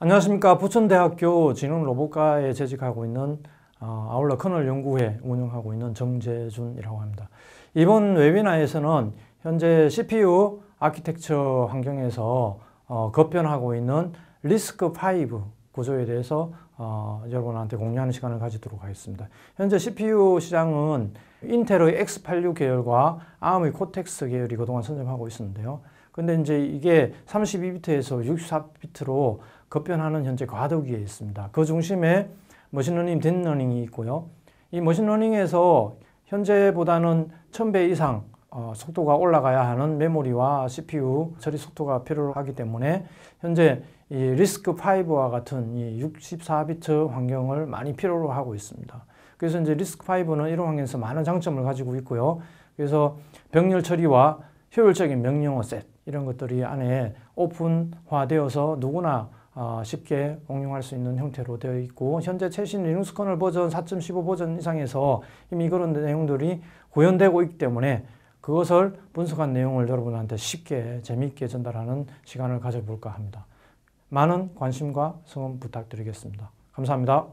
안녕하십니까. 부천대학교 진흥로봇과에 재직하고 있는 어, 아울러 커널 연구회 운영하고 있는 정재준이라고 합니다. 이번 웨비나에서는 현재 CPU 아키텍처 환경에서 어, 급변하고 있는 리스크5 구조에 대해서 어, 여러분한테 공유하는 시간을 가지도록 하겠습니다. 현재 CPU 시장은 인텔의 X86 계열과 ARM의 코텍스 계열이 그동안 선점하고 있었는데요. 근데 이제 이게 32비트에서 64비트로 급변하는 현재 과도기에 있습니다. 그 중심에 머신러닝, 딥러닝이 있고요. 이 머신러닝에서 현재보다는 1000배 이상 어, 속도가 올라가야 하는 메모리와 CPU 처리 속도가 필요하기 때문에 현재 이 리스크 5와 같은 이 64비트 환경을 많이 필요로 하고 있습니다. 그래서 이제 리스크 5는 이런 환경에서 많은 장점을 가지고 있고요. 그래서 병렬 처리와 효율적인 명령어 셋 이런 것들이 안에 오픈화되어서 누구나 어, 쉽게 응용할 수 있는 형태로 되어 있고 현재 최신 리눅스 커널 버전 4.15 버전 이상에서 이미 그런 내용들이 구현되고 있기 때문에 그것을 분석한 내용을 여러분한테 쉽게 재미있게 전달하는 시간을 가져볼까 합니다. 많은 관심과 성원 부탁드리겠습니다. 감사합니다.